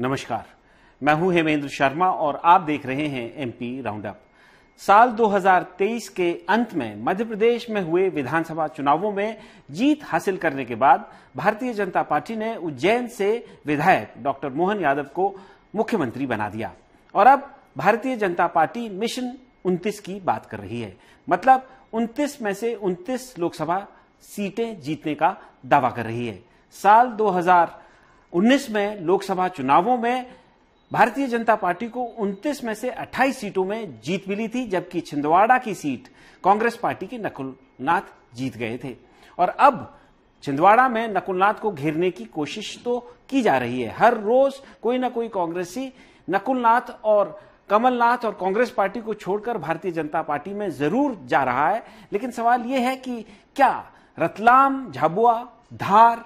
नमस्कार मैं हूं हेमेंद्र शर्मा और आप देख रहे हैं एमपी राउंडअप साल 2023 के अंत में मध्य प्रदेश में हुए विधानसभा चुनावों में जीत हासिल करने के बाद भारतीय जनता पार्टी ने उज्जैन से विधायक डॉक्टर मोहन यादव को मुख्यमंत्री बना दिया और अब भारतीय जनता पार्टी मिशन उन्तीस की बात कर रही है मतलब उन्तीस में से उनतीस लोकसभा सीटें जीतने का दावा कर रही है साल 2000 19 में लोकसभा चुनावों में भारतीय जनता पार्टी को 29 में से 28 सीटों में जीत मिली थी जबकि छिंदवाड़ा की सीट कांग्रेस पार्टी के नकुलनाथ जीत गए थे और अब छिंदवाड़ा में नकुलनाथ को घेरने की कोशिश तो की जा रही है हर रोज कोई ना कोई कांग्रेसी नकुलनाथ और कमलनाथ और कांग्रेस पार्टी को छोड़कर भारतीय जनता पार्टी में जरूर जा रहा है लेकिन सवाल यह है कि क्या रतलाम झाबुआ धार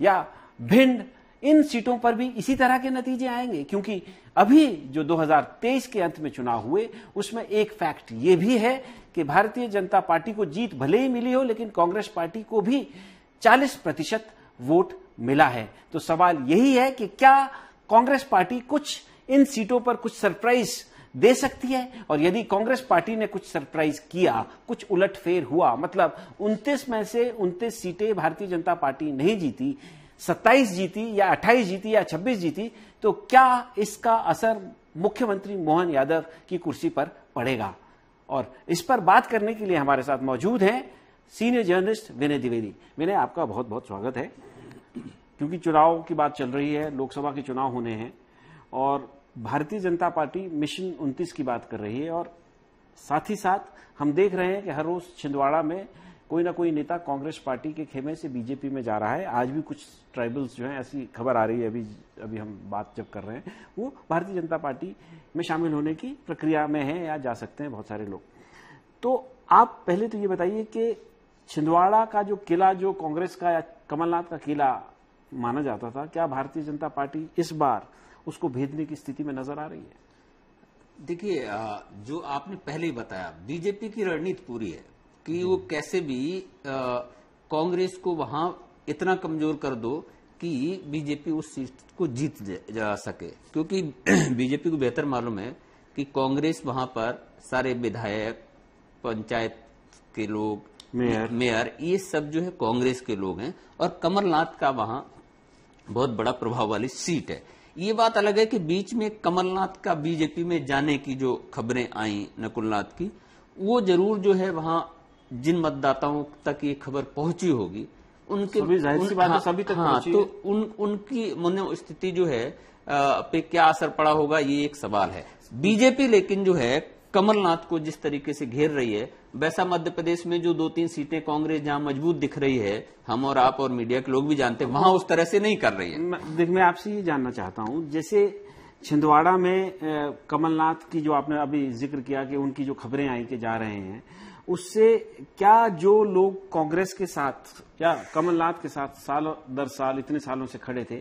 या भिंड इन सीटों पर भी इसी तरह के नतीजे आएंगे क्योंकि अभी जो 2023 के अंत में चुनाव हुए उसमें एक फैक्ट ये भी है कि भारतीय जनता पार्टी को जीत भले ही मिली हो लेकिन कांग्रेस पार्टी को भी 40 प्रतिशत वोट मिला है तो सवाल यही है कि क्या कांग्रेस पार्टी कुछ इन सीटों पर कुछ सरप्राइज दे सकती है और यदि कांग्रेस पार्टी ने कुछ सरप्राइज किया कुछ उलटफेर हुआ मतलब 29 में से 29 सीटें भारतीय जनता पार्टी नहीं जीती 27 जीती या 28 जीती या छब्बीस जीती तो क्या इसका असर मुख्यमंत्री मोहन यादव की कुर्सी पर पड़ेगा और इस पर बात करने के लिए हमारे साथ मौजूद हैं सीनियर जर्नलिस्ट विनय द्विवेदी विनय आपका बहुत बहुत स्वागत है क्योंकि चुनाव की बात चल रही है लोकसभा के चुनाव होने हैं और भारतीय जनता पार्टी मिशन उन्तीस की बात कर रही है और साथ ही साथ हम देख रहे हैं कि हर रोज छिंदवाड़ा में कोई ना कोई नेता कांग्रेस पार्टी के खेमे से बीजेपी में जा रहा है आज भी कुछ ट्राइबल्स जो हैं ऐसी खबर आ रही है अभी अभी हम बात जब कर रहे हैं वो भारतीय जनता पार्टी में शामिल होने की प्रक्रिया में है या जा सकते हैं बहुत सारे लोग तो आप पहले तो ये बताइए कि छिंदवाड़ा का जो किला जो कांग्रेस का या कमलनाथ का किला माना जाता था क्या भारतीय जनता पार्टी इस बार उसको भेदने की स्थिति में नजर आ रही है देखिए जो आपने पहले ही बताया बीजेपी की रणनीति पूरी है कि वो कैसे भी कांग्रेस को वहां इतना कमजोर कर दो कि बीजेपी उस सीट को जीत जा सके क्योंकि बीजेपी को बेहतर मालूम है कि कांग्रेस वहां पर सारे विधायक पंचायत के लोग मेयर मेयर ये सब जो है कांग्रेस के लोग हैं और कमलनाथ का वहां बहुत बड़ा प्रभाव वाली सीट है ये बात अलग है कि बीच में कमलनाथ का बीजेपी में जाने की जो खबरें आई नकुलनाथ की वो जरूर जो है वहां जिन मतदाताओं तक ये खबर पहुंची होगी उनके सभी जाहिर उन, सी बात हाँ, सभी तक हाँ, तो उन उनकी मनोस्थिति जो है आ, पे क्या असर पड़ा होगा ये एक सवाल है बीजेपी लेकिन जो है कमलनाथ को जिस तरीके से घेर रही है वैसा मध्य प्रदेश में जो दो तीन सीटें कांग्रेस जहां मजबूत दिख रही है हम और आप और मीडिया के लोग भी जानते हैं वहां उस तरह से नहीं कर रही है देख मैं आपसे ये जानना चाहता हूं जैसे छिंदवाड़ा में कमलनाथ की जो आपने अभी जिक्र किया कि उनकी जो खबरें आई के जा रहे हैं उससे क्या जो लोग कांग्रेस के साथ या कमलनाथ के साथ साल दर साल इतने सालों से खड़े थे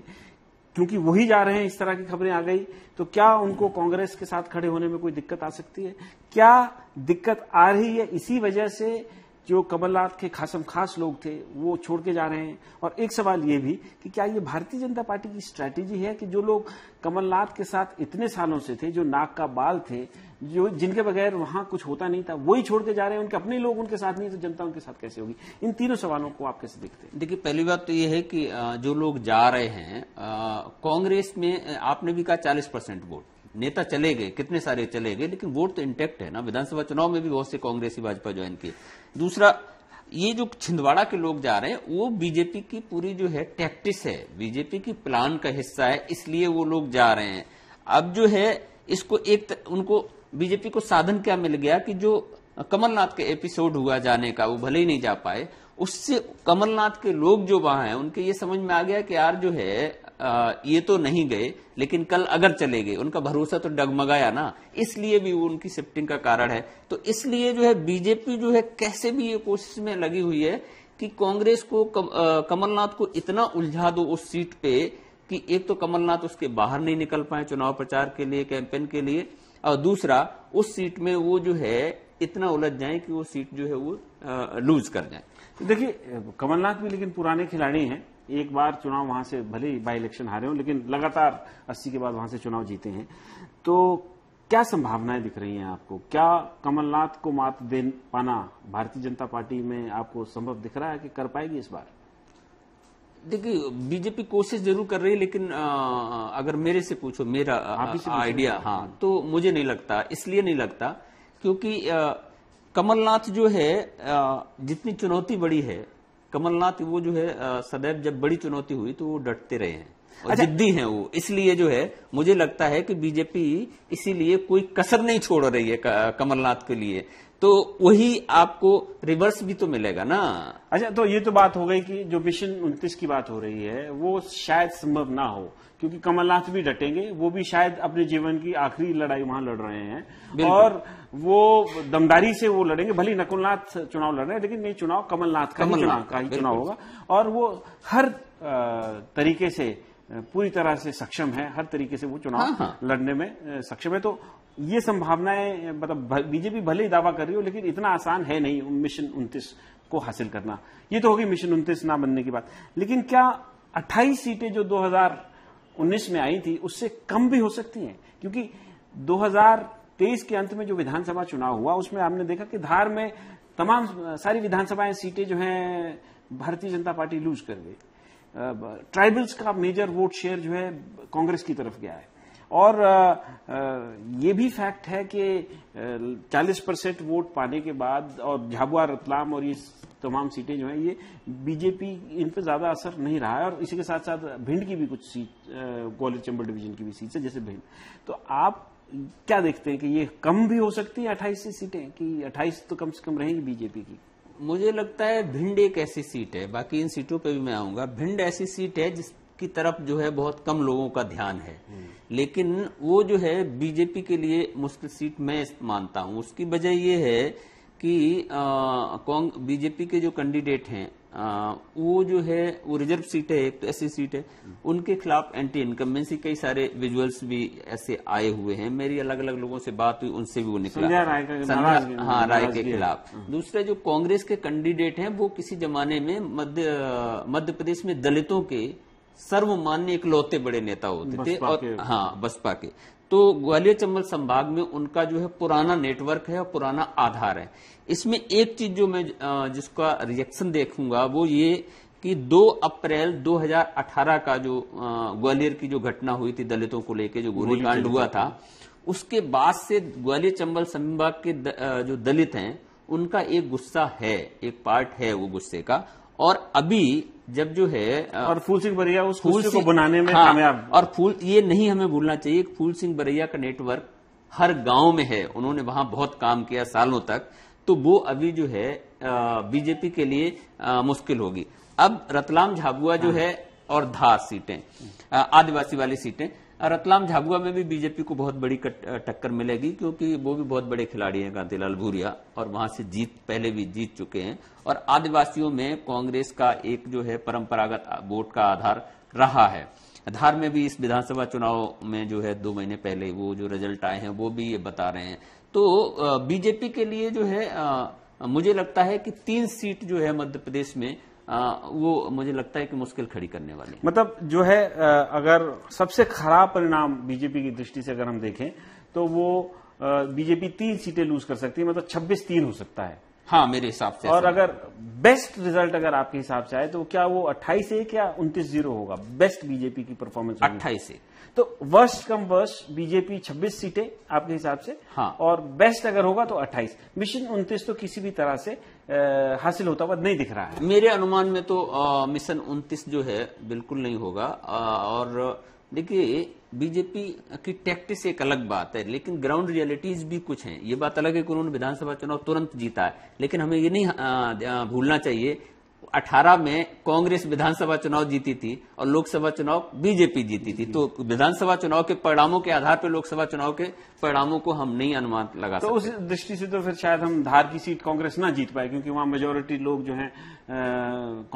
क्योंकि वही जा रहे हैं इस तरह की खबरें आ गई तो क्या उनको कांग्रेस के साथ खड़े होने में कोई दिक्कत आ सकती है क्या दिक्कत आ रही है इसी वजह से जो कमलनाथ के खासम खास लोग थे वो छोड़ के जा रहे हैं और एक सवाल ये भी कि क्या ये भारतीय जनता पार्टी की स्ट्रैटेजी है कि जो लोग कमलनाथ के साथ इतने सालों से थे जो नाक का बाल थे जो जिनके बगैर वहां कुछ होता नहीं था वही छोड़ के जा रहे हैं उनके अपने लोग उनके साथ नहीं तो जनता उनके साथ कैसे होगी इन तीनों सवालों को आप कैसे देखते हैं देखिए पहली बात तो ये है कि जो लोग जा रहे हैं कांग्रेस में आपने भी कहा चालीस परसेंट वोट नेता चले गए कितने सारे चले गए लेकिन वोट तो इंटेक्ट है ना विधानसभा चुनाव में भी बहुत से कांग्रेसी भाजपा ज्वाइन किए दूसरा ये जो छिंदवाड़ा के लोग जा रहे हैं वो बीजेपी की पूरी जो है टैक्टिस है बीजेपी की प्लान का हिस्सा है इसलिए वो लोग जा रहे हैं अब जो है इसको एक त, उनको बीजेपी को साधन क्या मिल गया कि जो कमलनाथ के एपिसोड हुआ जाने का वो भले ही नहीं जा पाए उससे कमलनाथ के लोग जो वहां हैं उनके ये समझ में आ गया कि यार जो है ये तो नहीं गए लेकिन कल अगर चले गए उनका भरोसा तो डगमगाया ना इसलिए भी वो उनकी शिफ्टिंग का कारण है तो इसलिए जो है बीजेपी जो है कैसे भी ये कोशिश में लगी हुई है कि कांग्रेस को कम, कमलनाथ को इतना उलझा दो उस सीट पे कि एक तो कमलनाथ उसके बाहर नहीं निकल पाए चुनाव प्रचार के लिए कैंपेन के लिए और दूसरा उस सीट में वो जो है इतना उलझ जाए कि वो सीट जो है वो लूज कर जाए देखिए कमलनाथ भी लेकिन पुराने खिलाड़ी हैं एक बार चुनाव वहां से भले ही बाई इलेक्शन हारे हो लेकिन लगातार अस्सी के बाद वहां से चुनाव जीते हैं तो क्या संभावनाएं दिख रही हैं आपको क्या कमलनाथ को मात दे पाना भारतीय जनता पार्टी में आपको संभव दिख रहा है कि कर पाएगी इस बार देखिए बीजेपी कोशिश जरूर कर रही है लेकिन आ, अगर मेरे से पूछो मेरा आइडिया हाँ तो मुझे नहीं लगता इसलिए नहीं लगता क्योंकि आ, कमलनाथ जो है आ, जितनी चुनौती बड़ी है कमलनाथ वो जो है सदैव जब बड़ी चुनौती हुई तो वो डटते रहे हैं अच्छा, जिद्दी हैं वो इसलिए जो है मुझे लगता है कि बीजेपी इसीलिए कोई कसर नहीं छोड़ रही है कमलनाथ के लिए तो वही आपको रिवर्स भी तो मिलेगा ना अच्छा तो ये तो बात हो गई कि जो मिशन उन्तीस की बात हो रही है वो शायद संभव ना हो क्योंकि कमलनाथ भी डटेंगे वो भी शायद अपने जीवन की आखिरी लड़ाई वहां लड़ रहे हैं और वो दमदारी से वो लड़ेंगे भले नकुलनाथ चुनाव लड़ रहे हैं लेकिन ये चुनाव कमलनाथ का कमल चुनाव का ही चुनाव होगा और वो हर तरीके से पूरी तरह से सक्षम है हर तरीके से वो चुनाव हाँ हाँ। लड़ने में सक्षम है तो ये संभावनाएं मतलब बीजेपी भले ही दावा कर रही हो लेकिन इतना आसान है नहीं मिशन उन्तीस को हासिल करना ये तो होगी मिशन उन्तीस ना बनने की बात लेकिन क्या 28 सीटें जो 2019 में आई थी उससे कम भी हो सकती हैं क्योंकि तेईस के अंत में जो विधानसभा चुनाव हुआ उसमें आपने देखा कि धार में तमाम सारी विधानसभाएं सीटें जो हैं भारतीय जनता पार्टी लूज कर गई ट्राइबल्स का मेजर वोट शेयर जो है कांग्रेस की तरफ गया है और ये भी फैक्ट है कि 40 परसेंट वोट पाने के बाद और झाबुआ रतलाम और ये तमाम सीटें जो है ये बीजेपी इन पर ज्यादा असर नहीं रहा है और इसी के साथ साथ भिंड की भी कुछ सीट ग्वालियर चंबल डिवीजन की भी सीट है जैसे भिंड तो आप क्या देखते हैं कि ये कम भी हो सकती है अट्ठाईस सीटें कि अट्ठाईस तो कम से कम रहेंगी बीजेपी की मुझे लगता है भिंड एक ऐसी सीट है बाकी इन सीटों पे भी मैं आऊंगा भिंड ऐसी सीट है जिसकी तरफ जो है बहुत कम लोगों का ध्यान है हम्म। लेकिन वो जो है बीजेपी के लिए मुश्किल सीट मैं मानता हूं उसकी वजह यह है कि बीजेपी के जो कैंडिडेट हैं आ, वो जो है वो रिजर्व सीट है एक तो ऐसी सीट है उनके खिलाफ एंटी इनकम्बेंसी कई सारे विजुअल्स भी ऐसे आए हुए हैं मेरी अलग अलग लोगों से बात हुई उनसे भी वो निकला राय का हाँ राय के खिलाफ हाँ। दूसरे जो कांग्रेस के कैंडिडेट हैं वो किसी जमाने में मध्य मध्य प्रदेश में दलितों के सर्वमान्य इकलौते बड़े नेता होते थे और हाँ बसपा के तो ग्वालियर चंबल संभाग में उनका जो है पुराना नेटवर्क है और पुराना आधार है इसमें एक चीज जो मैं जिसका रिएक्शन देखूंगा वो ये कि 2 अप्रैल 2018 का जो ग्वालियर की जो घटना हुई थी दलितों को लेकर जो गोलीकांड हुआ था उसके बाद से ग्वालियर चंबल संभाग के द, जो दलित हैं उनका एक गुस्सा है एक पार्ट है वो गुस्से का और अभी जब जो है और फूल सिंह बरैया उस फूल को बनाने में हाँ, कामयाब हाँ, और फूल ये नहीं हमें भूलना चाहिए फूल सिंह बरैया का नेटवर्क हर गांव में है उन्होंने वहां बहुत काम किया सालों तक तो वो अभी जो है बीजेपी के लिए मुश्किल होगी अब रतलाम झाबुआ जो हाँ। है और धार सीटें आदिवासी वाली सीटें रतलाम झाबुआ में भी बीजेपी को बहुत बड़ी टक्कर मिलेगी क्योंकि वो भी बहुत बड़े खिलाड़ी हैं कांतिलाल भूरिया और वहां से जीत पहले भी जीत चुके हैं और आदिवासियों में कांग्रेस का एक जो है परंपरागत वोट का आधार रहा है धार में भी इस विधानसभा चुनाव में जो है दो महीने पहले वो जो रिजल्ट आए हैं वो भी ये बता रहे हैं तो बीजेपी के लिए जो है मुझे लगता है कि तीन सीट जो है मध्य प्रदेश में वो मुझे लगता है कि मुश्किल खड़ी करने वाली मतलब जो है अगर सबसे खराब परिणाम बीजेपी की दृष्टि से अगर हम देखें तो वो बीजेपी तीन सीटें लूज कर सकती है मतलब छब्बीस तीन हो सकता है हाँ मेरे हिसाब से और अगर बेस्ट रिजल्ट अगर आपके हिसाब से आए तो क्या वो अट्ठाईस एक या उनतीस जीरो होगा बेस्ट बीजेपी की परफॉर्मेंस अट्ठाईस एक तो वर्ष कम वर्ष बीजेपी छब्बीस सीटें आपके हिसाब से हाँ और बेस्ट अगर होगा तो अट्ठाईस मिशन उन्तीस तो किसी भी तरह से आ, हासिल होता हुआ नहीं दिख रहा है मेरे अनुमान में तो आ, मिशन उन्तीस जो है बिल्कुल नहीं होगा आ, और देखिए बीजेपी की टैक्टिक्स एक अलग बात है लेकिन ग्राउंड रियलिटीज भी कुछ हैं ये बात अलग है कि उन्होंने विधानसभा चुनाव तुरंत जीता है लेकिन हमें ये नहीं भूलना चाहिए 18 में कांग्रेस विधानसभा चुनाव जीती थी और लोकसभा चुनाव बीजेपी जीती थी तो विधानसभा चुनाव के परिणामों के आधार पर लोकसभा चुनाव के परिणामों को हम नहीं अनुमान लगा तो सकते। उस दृष्टि से तो फिर शायद हम धार की सीट कांग्रेस ना जीत पाए क्योंकि वहां मेजोरिटी लोग जो हैं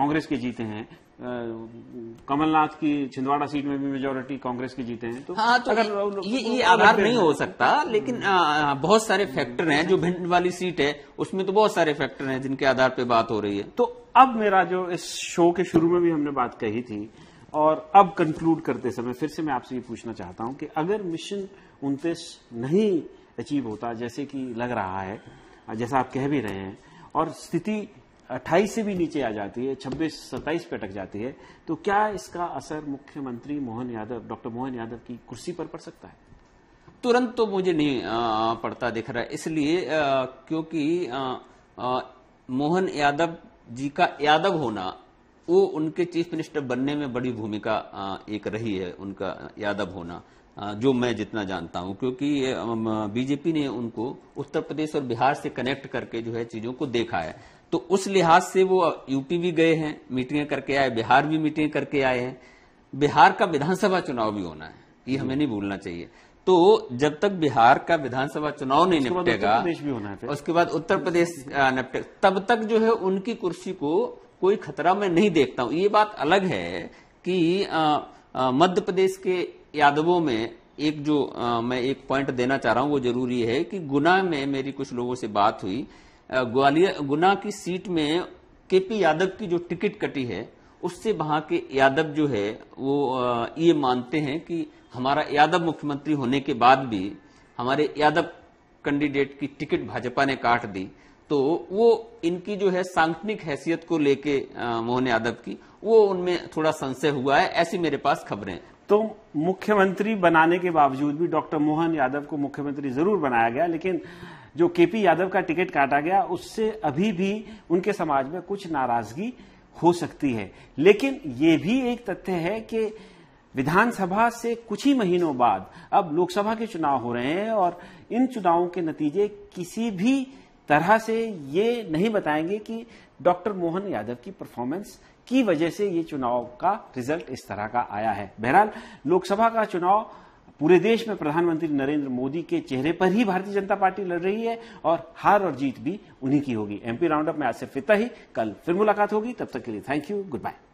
कांग्रेस के जीते हैं कमलनाथ की छिंदवाड़ा सीट में भी मेजोरिटी कांग्रेस की जीते हैं तो, हाँ, तो अगर ये, ये आधार नहीं हो सकता लेकिन आ, बहुत सारे फैक्टर हैं जो भिंड वाली सीट है उसमें तो बहुत सारे फैक्टर हैं जिनके आधार पे बात हो रही है तो अब मेरा जो इस शो के शुरू में भी हमने बात कही थी और अब कंक्लूड करते समय फिर से मैं आपसे ये पूछना चाहता हूं कि अगर मिशन उनतीस नहीं अचीव होता जैसे कि लग रहा है जैसा आप कह भी रहे हैं और स्थिति अट्ठाईस से भी नीचे आ जाती है छब्बीस 27 पे अटक जाती है तो क्या इसका असर मुख्यमंत्री मोहन यादव डॉक्टर मोहन यादव की कुर्सी पर पड़ सकता है तुरंत तो मुझे नहीं पड़ता दिख रहा है इसलिए क्योंकि मोहन यादव जी का यादव होना वो उनके चीफ मिनिस्टर बनने में बड़ी भूमिका एक रही है उनका यादव होना जो मैं जितना जानता हूं क्योंकि बीजेपी ने उनको उत्तर प्रदेश और बिहार से कनेक्ट करके जो है चीजों को देखा है तो उस लिहाज से वो यूपी भी गए हैं मीटिंगें करके आए बिहार भी मीटिंग करके आए हैं बिहार का विधानसभा चुनाव भी होना है ये हमें नहीं भूलना चाहिए तो जब तक बिहार का विधानसभा चुनाव नहीं निपटेगा उसके बाद उत्तर प्रदेश निपटे तब तक जो है उनकी कुर्सी को कोई खतरा मैं नहीं देखता हूं ये बात अलग है कि मध्य प्रदेश के यादवों में एक जो आ, मैं एक पॉइंट देना चाह रहा हूं वो जरूरी है कि गुना में मेरी कुछ लोगों से बात हुई ग्वालियर गुना की सीट में केपी यादव की जो टिकट कटी है उससे वहां के यादव जो है वो ये मानते हैं कि हमारा यादव मुख्यमंत्री होने के बाद भी हमारे यादव कैंडिडेट की टिकट भाजपा ने काट दी तो वो इनकी जो है सांगठनिक हैसियत को लेके मोहन यादव की वो उनमें थोड़ा संशय हुआ है ऐसी मेरे पास खबरें तो मुख्यमंत्री बनाने के बावजूद भी डॉक्टर मोहन यादव को मुख्यमंत्री जरूर बनाया गया लेकिन जो केपी यादव का टिकट काटा गया उससे अभी भी उनके समाज में कुछ नाराजगी हो सकती है लेकिन ये भी एक तथ्य है कि विधानसभा से कुछ ही महीनों बाद अब लोकसभा के चुनाव हो रहे हैं और इन चुनावों के नतीजे किसी भी तरह से ये नहीं बताएंगे कि डॉक्टर मोहन यादव की परफॉर्मेंस की वजह से ये चुनाव का रिजल्ट इस तरह का आया है बहरहाल लोकसभा का चुनाव पूरे देश में प्रधानमंत्री नरेंद्र मोदी के चेहरे पर ही भारतीय जनता पार्टी लड़ रही है और हार और जीत भी उन्हीं की होगी एमपी राउंडअप में आज से फिता ही कल फिर मुलाकात होगी तब तक के लिए थैंक यू गुड बाय